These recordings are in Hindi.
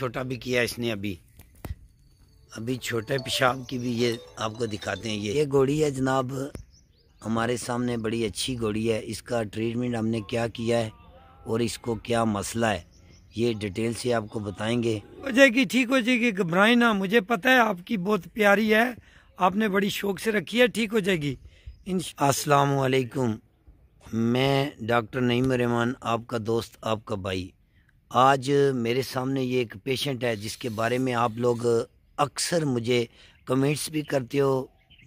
छोटा भी किया इसने अभी अभी छोटे पेशाब की भी ये आपको दिखाते हैं ये ये घोड़ी है जनाब हमारे सामने बड़ी अच्छी घोड़ी है इसका ट्रीटमेंट हमने क्या किया है और इसको क्या मसला है ये डिटेल से आपको बताएंगे हो जाएगी ठीक हो जाएगी घबराए ना मुझे पता है आपकी बहुत प्यारी है आपने बड़ी शौक से रखी है ठीक हो जाएगी इन असलकुम मैं डॉक्टर नईम रहमान आपका दोस्त आपका भाई आज मेरे सामने ये एक पेशेंट है जिसके बारे में आप लोग अक्सर मुझे कमेंट्स भी करते हो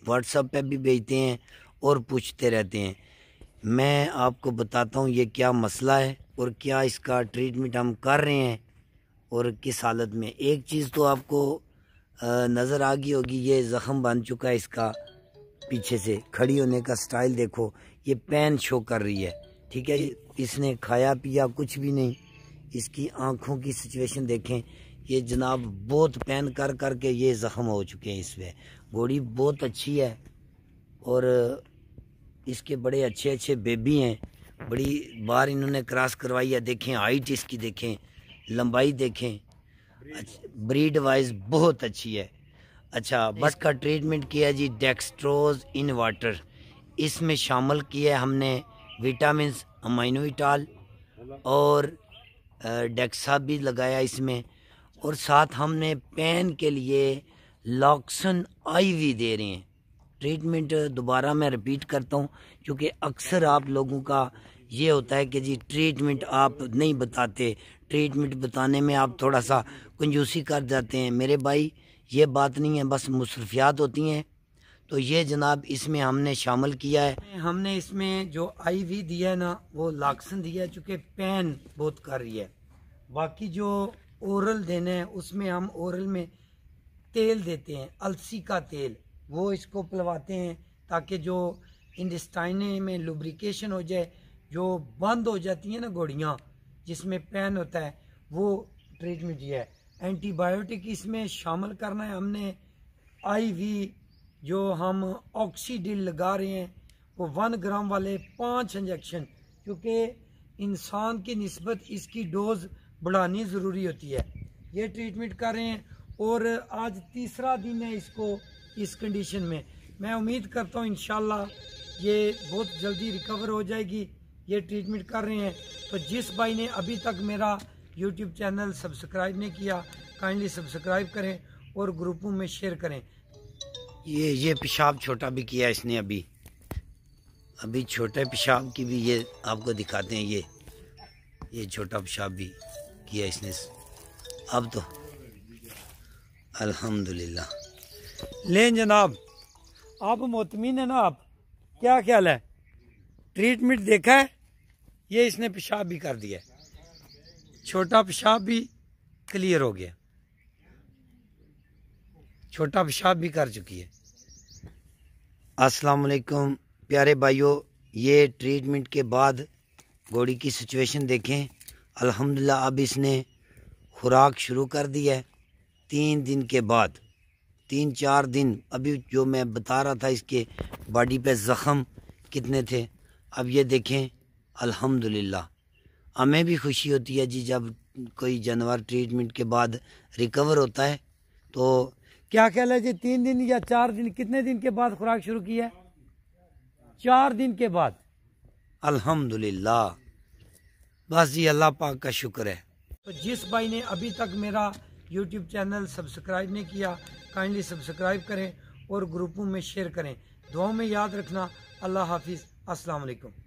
व्हाट्सअप पे भी भेजते हैं और पूछते रहते हैं मैं आपको बताता हूँ ये क्या मसला है और क्या इसका ट्रीटमेंट हम कर रहे हैं और किस हालत में एक चीज़ तो आपको नज़र आ गई होगी ये ज़ख़म बन चुका है इसका पीछे से खड़ी होने का स्टाइल देखो ये पेन शो कर रही है ठीक है इसने खाया पिया कुछ भी नहीं इसकी आँखों की सिचुएशन देखें ये जनाब बहुत पेन कर कर के ये ज़ख़म हो चुके हैं इसमें घोड़ी बहुत अच्छी है और इसके बड़े अच्छे अच्छे बेबी हैं बड़ी बार इन्होंने क्रॉस करवाई है देखें हाइट इसकी देखें लंबाई देखें ब्रीड वाइज बहुत अच्छी है अच्छा बस का ट्रीटमेंट किया जी डेक्सट्रोज इन वाटर इसमें शामिल किया है हमने विटामिन अमाइनोइटाल और डेक्सा भी लगाया इसमें और साथ हमने पेन के लिए लॉक्सन आईवी दे रहे हैं ट्रीटमेंट दोबारा मैं रिपीट करता हूँ क्योंकि अक्सर आप लोगों का ये होता है कि जी ट्रीटमेंट आप नहीं बताते ट्रीटमेंट बताने में आप थोड़ा सा कंजूसी कर जाते हैं मेरे भाई ये बात नहीं है बस मसरूफियात होती हैं तो ये जनाब इसमें हमने शामिल किया है हमने इसमें जो आई वी दिया है ना वो लाक्सन दिया है चूँकि पेन बहुत कर रही है बाकी जो औरल देना है उसमें हम औरल में तेल देते हैं अलसी का तेल वो इसको पलवाते हैं ताकि जो इंडस्टाइने में लुब्रिकेशन हो जाए जो बंद हो जाती है ना गोड़ियाँ जिसमें पेन होता है वो ट्रीटमेंट यह है एंटीबायोटिक इसमें शामिल करना है हमने आई वी जो हम ऑक्सीडिल लगा रहे हैं वो वन ग्राम वाले पाँच इंजेक्शन क्योंकि इंसान की नस्बत इसकी डोज बढ़ानी ज़रूरी होती है ये ट्रीटमेंट कर रहे हैं और आज तीसरा दिन है इसको इस कंडीशन में मैं उम्मीद करता हूँ इन ये बहुत जल्दी रिकवर हो जाएगी ये ट्रीटमेंट कर रहे हैं तो जिस भाई ने अभी तक मेरा यूट्यूब चैनल सब्सक्राइब नहीं किया काइंडली सब्सक्राइब करें और ग्रुपों में शेयर करें ये ये पेशाब छोटा भी किया इसने अभी अभी छोटे पेशाब की भी ये आपको दिखाते हैं ये ये छोटा पेशाब भी किया इसने अब तो अल्हम्दुलिल्लाह लें जनाब आप मोतमिन है ना आप क्या ख्याल है ट्रीटमेंट देखा है ये इसने पेशाब भी कर दिया छोटा पेशाब भी क्लियर हो गया छोटा पेशाब भी कर चुकी है असलकुम प्यारे भाइयों ये ट्रीटमेंट के बाद घोड़ी की सिचुएशन देखें अल्हम्दुलिल्लाह अब इसने खुराक शुरू कर दी है तीन दिन के बाद तीन चार दिन अभी जो मैं बता रहा था इसके बॉडी पे ज़ख़म कितने थे अब ये देखें अल्हम्दुलिल्लाह हमें भी खुशी होती है जी जब कोई जानवर ट्रीटमेंट के बाद रिकवर होता है तो क्या कह जी तीन दिन या चार दिन कितने दिन के बाद खुराक शुरू की है चार दिन के बाद अल्हम्दुलिल्लाह बस जी अल्लाह पाक का शुक्र है तो जिस भाई ने अभी तक मेरा यूट्यूब चैनल सब्सक्राइब नहीं किया काइंडली सब्सक्राइब करें और ग्रुपों में शेयर करें दुआओं में याद रखना अल्लाह हाफिज़ अस्सलाम वालेकुम